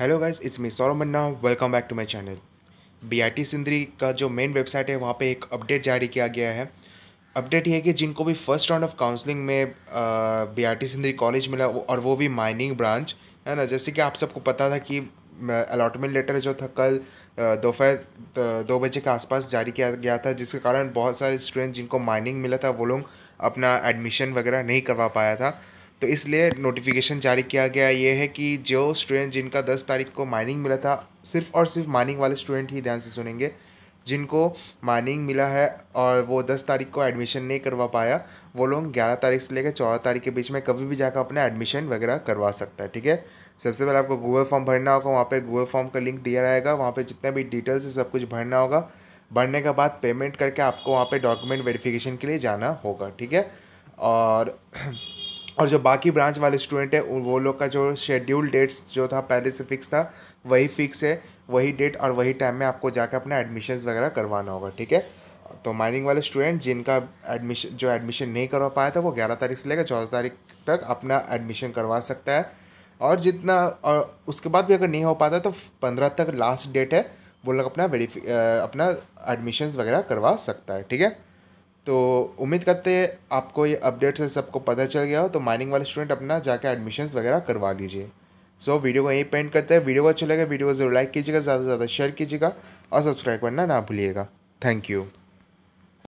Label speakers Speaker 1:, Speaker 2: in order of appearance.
Speaker 1: hello guys it's me Saurabh Manna welcome back to my channel B I T Sindri का जो main website है वहाँ पे एक अपडेट जारी किया गया है अपडेट ये है कि जिनको भी फर्स्ट राउंड ऑफ काउंसलिंग में B I T Sindri college मिला और वो भी माइनिंग ब्रांच है ना जैसे कि आप सबको पता था कि अलॉटमेंट लेटर जो था कल दोपहर दो बजे के आसपास जारी किया गया था जिसके कारण बहुत सारे स्टूडेंट जिनको माइनिंग मिला था वो लोग अपना एडमिशन वगैरह नहीं करवा पाया था तो इसलिए नोटिफिकेशन जारी किया गया ये है कि जो स्टूडेंट जिनका दस तारीख को माइनिंग मिला था सिर्फ और सिर्फ माइनिंग वाले स्टूडेंट ही ध्यान से सुनेंगे जिनको माइनिंग मिला है और वो दस तारीख को एडमिशन नहीं करवा पाया वो लोग ग्यारह तारीख से लेकर चौदह तारीख के बीच में कभी भी जाकर अपना एडमिशन वगैरह करवा सकता है ठीक है सबसे पहले आपको गूगल फॉर्म भरना होगा वहाँ पे गूगल फॉर्म का लिंक दिया रहेगा वहाँ पे जितना भी डिटेल्स है सब कुछ भरना होगा भरने के बाद पेमेंट करके आपको वहाँ पर डॉक्यूमेंट वेरीफिकेशन के लिए जाना होगा ठीक है और और जो बाकी ब्रांच वाले स्टूडेंट हैं वो लोग का जो शेड्यूल डेट्स जो था पहले से फिक्स था वही फिक्स है वही डेट और वही टाइम में आपको जाकर अपना एडमिशन्स वगैरह करवाना होगा ठीक है तो माइनिंग वाले स्टूडेंट जिनका एडमिशन जो एडमिशन नहीं करवा पाया था वो ग्यारह तारीख से लेकर चौदह तारीख तक अपना एडमिशन करवा सकता है और जितना और उसके बाद भी अगर नहीं हो पाता तो पंद्रह तक लास्ट डेट है वो लोग अपना वेरीफी अपना एडमिशन्स वगैरह करवा सकता है ठीक है तो उम्मीद करते हैं आपको ये अपडेट से सबको पता चल गया हो तो माइनिंग वाले स्टूडेंट अपना जाके एडमिशन्स वगैरह करवा लीजिए सो so, वीडियो को यहीं पेंट करते हैं वीडियो को अच्छा लगे वीडियो को जरूर लाइक कीजिएगा ज़्यादा से ज़्यादा शेयर कीजिएगा और सब्सक्राइब करना ना भूलिएगा थैंक यू